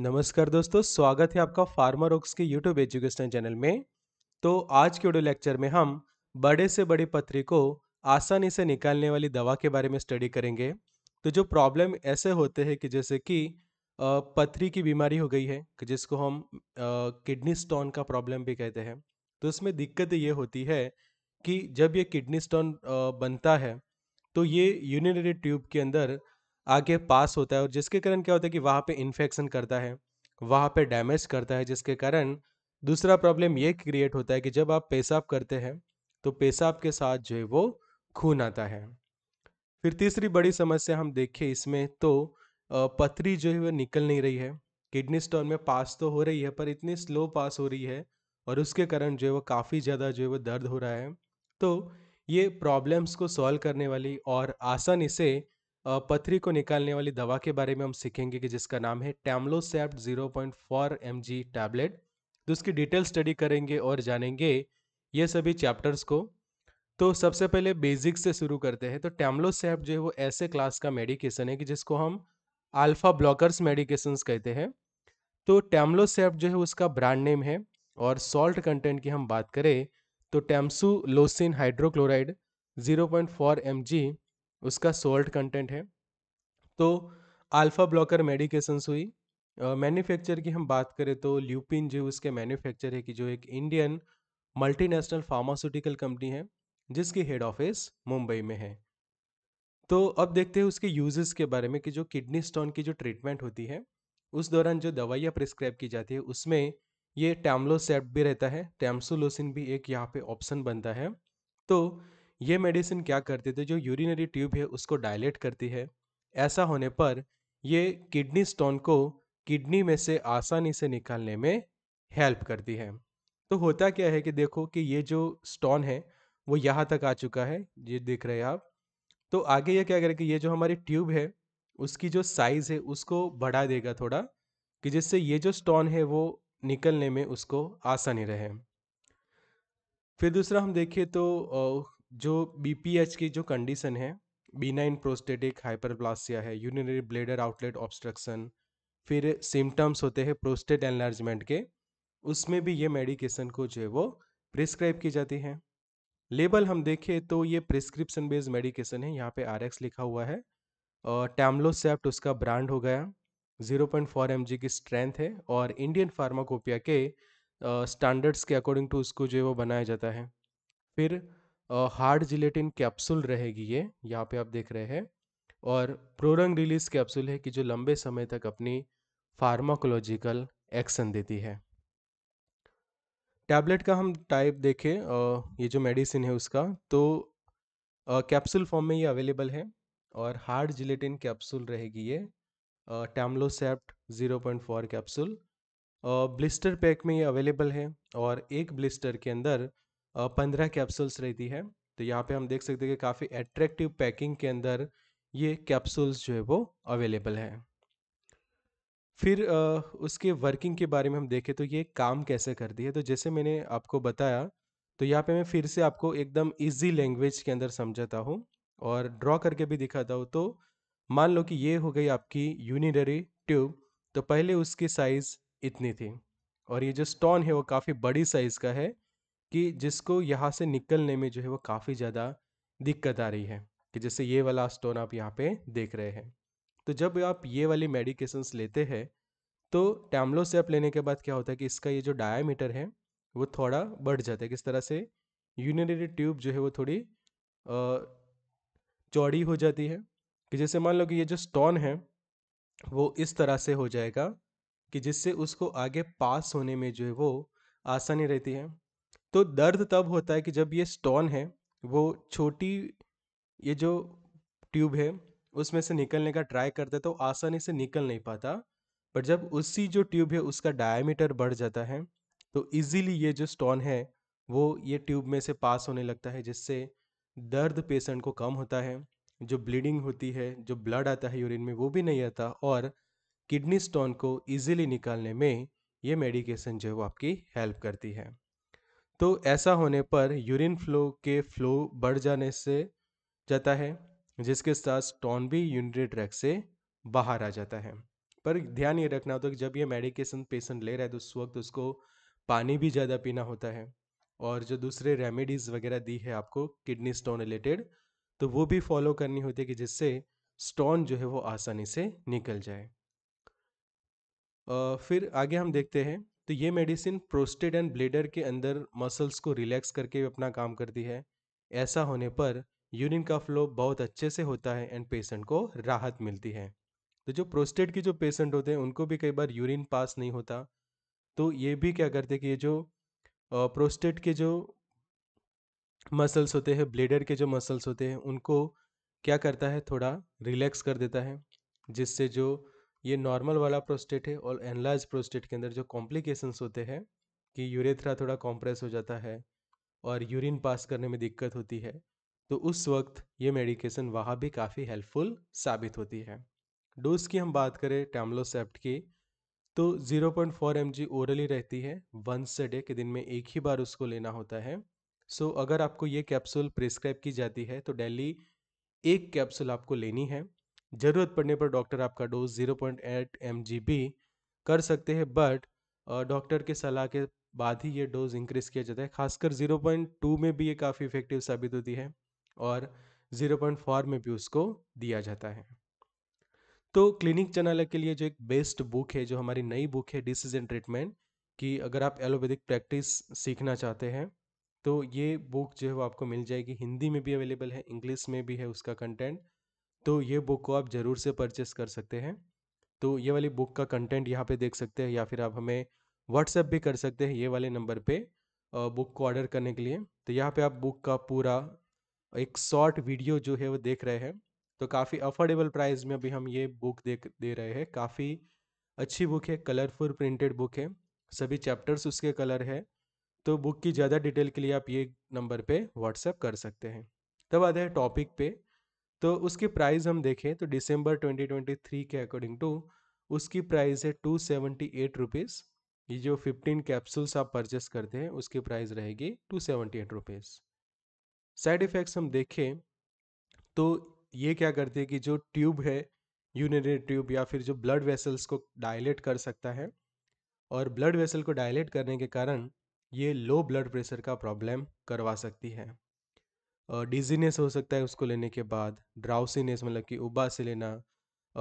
नमस्कार दोस्तों स्वागत है आपका फार्मर ओक्स के यूट्यूब एजुकेशन चैनल में तो आज के वीडियो लेक्चर में हम बड़े से बड़े पथरी को आसानी से निकालने वाली दवा के बारे में स्टडी करेंगे तो जो प्रॉब्लम ऐसे होते हैं कि जैसे कि पथरी की बीमारी हो गई है कि जिसको हम किडनी स्टोन का प्रॉब्लम भी कहते हैं तो उसमें दिक्कत ये होती है कि जब ये किडनी स्टोन बनता है तो ये यूनिनरी ट्यूब के अंदर आगे पास होता है और जिसके कारण क्या होता है कि वहाँ पे इन्फेक्शन करता है वहाँ पे डैमेज करता है जिसके कारण दूसरा प्रॉब्लम ये क्रिएट होता है कि जब आप पेशाब करते हैं तो पेशाब के साथ जो है वो खून आता है फिर तीसरी बड़ी समस्या हम देखें इसमें तो पथरी जो है वो निकल नहीं रही है किडनी स्टोन में पास तो हो रही है पर इतनी स्लो पास हो रही है और उसके कारण जो है वो काफ़ी ज़्यादा जो है वो दर्द हो रहा है तो ये प्रॉब्लम्स को सॉल्व करने वाली और आसानी से पथरी को निकालने वाली दवा के बारे में हम सीखेंगे कि जिसका नाम है टैमलोसेप्ट 0.4 जी टैबलेट तो उसकी डिटेल स्टडी करेंगे और जानेंगे ये सभी चैप्टर्स को तो सबसे पहले बेसिक से शुरू करते हैं तो टैमलोसेप्ट जो है वो ऐसे क्लास का मेडिकेशन है कि जिसको हम अल्फा ब्लॉकर्स मेडिकेशन कहते हैं तो टैमलोसेप्ट जो है उसका ब्रांड नेम है और सॉल्ट कंटेंट की हम बात करें तो टैम्सू लोसिन हाइड्रोक्लोराइड 0.4 जी उसका सोल्ट कंटेंट है तो अल्फ़ा ब्लॉकर मेडिकेशंस हुई मैन्युफैक्चर uh, की हम बात करें तो ल्यूपिन जो उसके मैन्युफैक्चर है कि जो एक इंडियन मल्टीनेशनल फार्मास्यूटिकल कंपनी है जिसकी हेड ऑफिस मुंबई में है तो अब देखते हैं उसके यूजेस के बारे में कि जो किडनी स्टोन की जो ट्रीटमेंट होती है उस दौरान जो दवाइयाँ प्रिस्क्राइब की जाती है उसमें ये टैम्लोसेप भी रहता है टैम्सोलोसिन भी एक यहाँ पे ऑप्शन बनता है तो ये मेडिसिन क्या करती थी जो यूरिनरी ट्यूब है उसको डायलेट करती है ऐसा होने पर ये किडनी स्टोन को किडनी में से आसानी से निकालने में हेल्प करती है तो होता क्या है कि देखो कि ये जो स्टोन है वो यहाँ तक आ चुका है ये देख रहे हैं आप तो आगे ये क्या करें कि ये जो हमारी ट्यूब है उसकी जो साइज है उसको बढ़ा देगा थोड़ा कि जिससे ये जो स्टोन है वो निकलने में उसको आसानी रहे फिर दूसरा हम देखें तो जो एच की जो कंडीशन है बीनाइन प्रोस्टेटिक हाइपरप्लासिया है यूनरी ब्लेडर आउटलेट ऑब्स्ट्रक्शन फिर सिम्टम्स होते हैं प्रोस्टेट एनलार्जमेंट के उसमें भी ये मेडिकेशन को जो है वो प्रिस्क्राइब की जाती है लेबल हम देखें तो ये प्रिस्क्रिप्शन बेस्ड मेडिकेशन है यहाँ पे आर लिखा हुआ है और टैमलोसेप्ट उसका ब्रांड हो गया 0.4 पॉइंट की स्ट्रेंथ है और इंडियन फार्माकोपिया के स्टैंडर्ड्स के अकॉर्डिंग टू उसको जो है वो बनाया जाता है फिर हार्ड जिलेटिन कैप्सूल रहेगी ये यहाँ पे आप देख रहे हैं और प्रोरंग रिलीज कैप्सूल है कि जो लंबे समय तक अपनी फार्माकोलॉजिकल एक्शन देती है टैबलेट का हम टाइप देखें ये जो मेडिसिन है उसका तो कैप्सूल फॉर्म में ये अवेलेबल है और हार्ड जिलेटिन कैप्सूल रहेगी ये टैमलोसेप्ट zero point four capsule blister pack में ये अवेलेबल है और एक ब्लिस्टर के अंदर पंद्रह कैप्सूल्स रहती है तो यहाँ पे हम देख सकते हैं कि काफ़ी एट्रैक्टिव पैकिंग के अंदर ये कैप्सूल्स जो है वो अवेलेबल है फिर उसके वर्किंग के बारे में हम देखें तो ये काम कैसे करती है तो जैसे मैंने आपको बताया तो यहाँ पे मैं फिर से आपको एकदम इजी लैंग्वेज के अंदर समझाता हूँ और ड्रॉ करके भी दिखाता हूँ तो मान लो कि ये हो गई आपकी यूनिडरी ट्यूब तो पहले उसकी साइज़ इतनी थी और ये जो स्टोन है वो काफ़ी बड़ी साइज़ का है कि जिसको यहाँ से निकलने में जो है वो काफ़ी ज़्यादा दिक्कत आ रही है कि जैसे ये वाला स्टोन आप यहाँ पे देख रहे हैं तो जब आप ये वाली मेडिकेशंस लेते हैं तो टैमलो से आप लेने के बाद क्या होता है कि इसका ये जो डायामीटर है वो थोड़ा बढ़ जाता है किस तरह से यूनरी ट्यूब जो है वो थोड़ी चौड़ी हो जाती है कि जैसे मान लो कि ये जो स्टोन है वो इस तरह से हो जाएगा कि जिससे उसको आगे पास होने में जो है वो आसानी रहती है तो दर्द तब होता है कि जब ये स्टोन है वो छोटी ये जो ट्यूब है उसमें से निकलने का ट्राई करता है तो आसानी से निकल नहीं पाता बट जब उसी जो ट्यूब है उसका डायमीटर बढ़ जाता है तो इजीली ये जो स्टोन है वो ये ट्यूब में से पास होने लगता है जिससे दर्द पेशेंट को कम होता है जो ब्लीडिंग होती है जो ब्लड आता है यूरिन में वो भी नहीं आता और किडनी स्टोन को इजीली निकालने में ये मेडिकेशन जो है वो आपकी हेल्प करती है तो ऐसा होने पर यूरिन फ्लो के फ्लो बढ़ जाने से जाता है जिसके साथ स्टोन भी यूनरी ट्रैक से बाहर आ जाता है पर ध्यान ये रखना होता है कि जब ये मेडिकेशन पेशेंट ले रहा है तो उस वक्त उसको पानी भी ज़्यादा पीना होता है और जो दूसरे रेमेडीज़ वगैरह दी है आपको किडनी स्टोन रिलेटेड तो वो भी फॉलो करनी होती है कि जिससे स्टोन जो है वो आसानी से निकल जाए आ, फिर आगे हम देखते हैं तो ये मेडिसिन प्रोस्टेट एंड ब्लेडर के अंदर मसल्स को रिलैक्स करके अपना काम करती है ऐसा होने पर यूरिन का फ्लो बहुत अच्छे से होता है एंड पेशेंट को राहत मिलती है तो जो प्रोस्टेट के जो पेशेंट होते हैं उनको भी कई बार यूरिन पास नहीं होता तो ये भी क्या करते कि ये जो प्रोस्टेट के जो मसल्स होते हैं ब्लेडर के जो मसल्स होते हैं उनको क्या करता है थोड़ा रिलैक्स कर देता है जिससे जो ये नॉर्मल वाला प्रोस्टेट है और एनलाइज प्रोस्टेट के अंदर जो कॉम्प्लिकेशंस होते हैं कि यूरेथ्रा थोड़ा कॉम्प्रेस हो जाता है और यूरिन पास करने में दिक्कत होती है तो उस वक्त ये मेडिकेशन वहाँ भी काफ़ी हेल्पफुल साबित होती है डोज की हम बात करें टैमलोसेप्ट की तो 0.4 पॉइंट ओरली रहती है वंस अ डे के दिन में एक ही बार उसको लेना होता है सो अगर आपको ये कैप्सूल प्रिस्क्राइब की जाती है तो डेली एक कैप्सूल आपको लेनी है ज़रूरत पड़ने पर डॉक्टर आपका डोज 0.8 पॉइंट कर सकते हैं बट डॉक्टर के सलाह के बाद ही ये डोज इंक्रीज़ किया जाता है खासकर 0.2 में भी ये काफ़ी इफ़ेक्टिव साबित होती है और 0.4 में भी उसको दिया जाता है तो क्लिनिक चैनल के लिए जो एक बेस्ट बुक है जो हमारी नई बुक है डिसीज एंड ट्रीटमेंट कि अगर आप एलोपैथिक प्रैक्टिस सीखना चाहते हैं तो ये बुक जो है वो आपको मिल जाएगी हिंदी में भी अवेलेबल है इंग्लिश में भी है उसका कंटेंट तो ये बुक को आप ज़रूर से परचेस कर सकते हैं तो ये वाली बुक का कंटेंट यहाँ पे देख सकते हैं या फिर आप हमें व्हाट्सएप भी कर सकते हैं ये वाले नंबर पे बुक को ऑर्डर करने के लिए तो यहाँ पे आप बुक का पूरा एक शॉर्ट वीडियो जो है वो देख रहे हैं तो काफ़ी अफोर्डेबल प्राइस में अभी हम ये बुक देख दे रहे हैं काफ़ी अच्छी बुक है कलरफुल प्रिंटेड बुक है सभी चैप्टर्स उसके कलर है तो बुक की ज़्यादा डिटेल के लिए आप ये नंबर पर व्हाट्सएप कर सकते हैं तब आते हैं टॉपिक पे तो उसकी प्राइस हम देखें तो दिसंबर 2023 के अकॉर्डिंग टू उसकी प्राइस है टू सेवेंटी एट रुपीज़ ये जो फिफ्टीन कैप्सूल्स आप परचेस करते हैं उसकी प्राइस रहेगी two seventy eight rupees side effects हम देखें तो ये क्या करते हैं कि जो ट्यूब है यूनरी ट्यूब या फिर जो ब्लड वेसल्स को डायलेट कर सकता है और ब्लड वेसल को डायलेट करने के कारण ये लो ब्लड प्रेशर का प्रॉब्लम करवा सकती है डिजीनेस हो सकता है उसको लेने के बाद ड्राउसीनेस मतलब कि उबा से लेना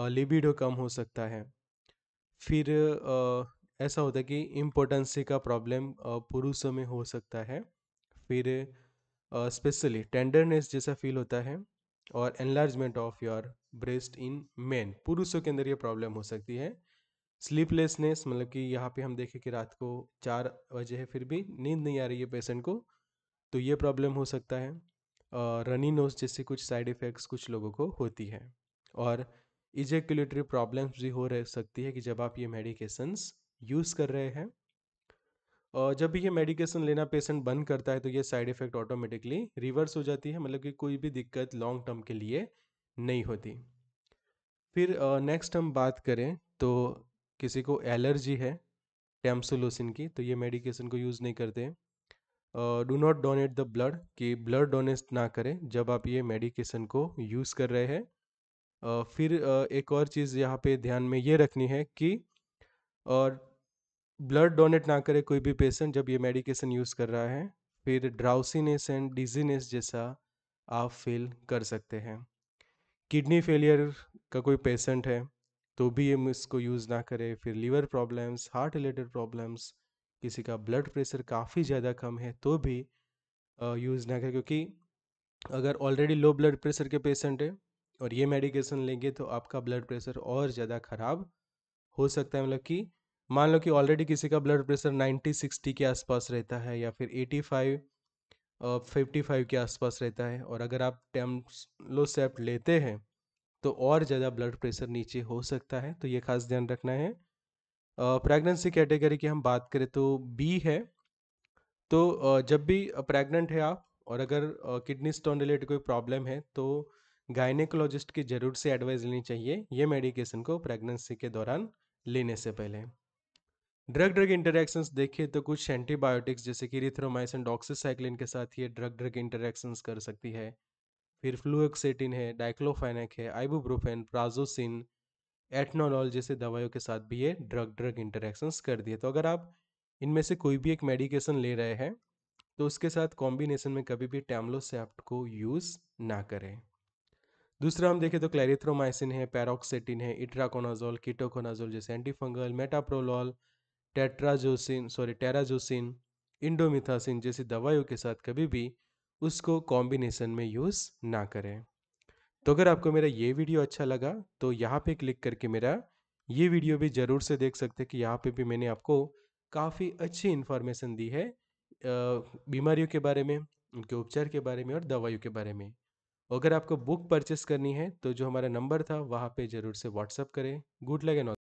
लिबिडो कम हो सकता है फिर ऐसा होता है कि इम्पोर्टेंसी का प्रॉब्लम पुरुषों में हो सकता है फिर स्पेशली टेंडरनेस जैसा फील होता है और enlargement of your breast in men पुरुषों के अंदर ये प्रॉब्लम हो सकती है स्लीपलेसनेस मतलब कि यहाँ पे हम देखें कि रात को चार बजे है फिर भी नींद नहीं आ रही है पेशेंट को तो ये प्रॉब्लम हो सकता है रनी नोज जैसे कुछ साइड इफ़ेक्ट्स कुछ लोगों को होती है और इजेक्यूलेटरी प्रॉब्लम्स भी हो रह सकती है कि जब आप ये मेडिकेशंस यूज़ कर रहे हैं और जब भी ये मेडिकेशन लेना पेशेंट बंद करता है तो ये साइड इफ़ेक्ट ऑटोमेटिकली रिवर्स हो जाती है मतलब कि कोई भी दिक्कत लॉन्ग टर्म के लिए नहीं होती फिर नेक्स्ट हम बात करें तो किसी को एलर्जी है टेम्सोलोसिन की तो ये मेडिकेशन को यूज़ नहीं करते do not donate the blood कि ब्लड डोनेट ना करें जब आप ये मेडिकेशन को यूज़ कर रहे हैं uh, फिर uh, एक और चीज़ यहाँ पे ध्यान में ये रखनी है कि ब्लड डोनेट ना करे कोई भी पेशेंट जब ये मेडिकेशन यूज़ कर रहा है फिर ड्राउसीनेस एंड डिजीनेस जैसा आप फील कर सकते हैं किडनी फेलियर का कोई पेशेंट है तो भी ये इसको यूज़ ना करे फिर liver problems heart related problems किसी का ब्लड प्रेशर काफ़ी ज़्यादा कम है तो भी यूज़ ना करें क्योंकि अगर ऑलरेडी लो ब्लड प्रेशर के पेशेंट है और ये मेडिकेशन लेंगे तो आपका ब्लड प्रेशर और ज़्यादा ख़राब हो सकता है मतलब कि मान लो कि ऑलरेडी किसी का ब्लड प्रेशर 90 60 के आसपास रहता है या फिर 85 फिफ्टी फाइव के आसपास रहता है और अगर आप टेम्पलोसेप्ट लेते हैं तो और ज़्यादा ब्लड प्रेशर नीचे हो सकता है तो ये खास ध्यान रखना है प्रेगनेंसी कैटेगरी की हम बात करें तो बी है तो जब भी प्रेग्नेंट है आप और अगर किडनी स्टोन रिलेटेड कोई प्रॉब्लम है तो गायनेकोलॉजिस्ट की जरूर से एडवाइस लेनी चाहिए ये मेडिकेशन को प्रेगनेंसी के दौरान लेने से पहले ड्रग ड्रग इंटरेक्शंस देखिए तो कुछ एंटीबायोटिक्स जैसे कि रिथ्रोमाइसिन डॉक्सीसाइक्लिन के साथ ये ड्रग ड्रग इंटरेक्शंस कर सकती है फिर फ्लूक्सेटिन है डाइक्लोफेनेक है आइबुप्रोफेन प्राजोसिन एथनोलॉल जैसे दवाइयों के साथ भी ये ड्रग ड्रग इंटरेक्शंस कर दिए तो अगर आप इनमें से कोई भी एक मेडिकेशन ले रहे हैं तो उसके साथ कॉम्बिनेशन में कभी भी टैमलोसैप्ट को यूज़ ना करें दूसरा हम देखें तो क्लैरिथ्रोमाइसिन है पैरोक्सेटिन है इट्राकोनाजोल कीटोकोनाजोल जैसे antifungal metoprolol tetrazosin sorry terazosin indomethacin जैसी दवाइयों के साथ कभी भी उसको कॉम्बिनेशन में यूज़ ना करें तो अगर आपको मेरा ये वीडियो अच्छा लगा तो यहाँ पे क्लिक करके मेरा ये वीडियो भी ज़रूर से देख सकते हैं कि यहाँ पे भी मैंने आपको काफ़ी अच्छी इन्फॉर्मेशन दी है बीमारियों के बारे में उनके उपचार के बारे में और दवाइयों के बारे में अगर आपको बुक परचेस करनी है तो जो हमारा नंबर था वहाँ पर ज़रूर से व्हाट्सअप करें गुड लगे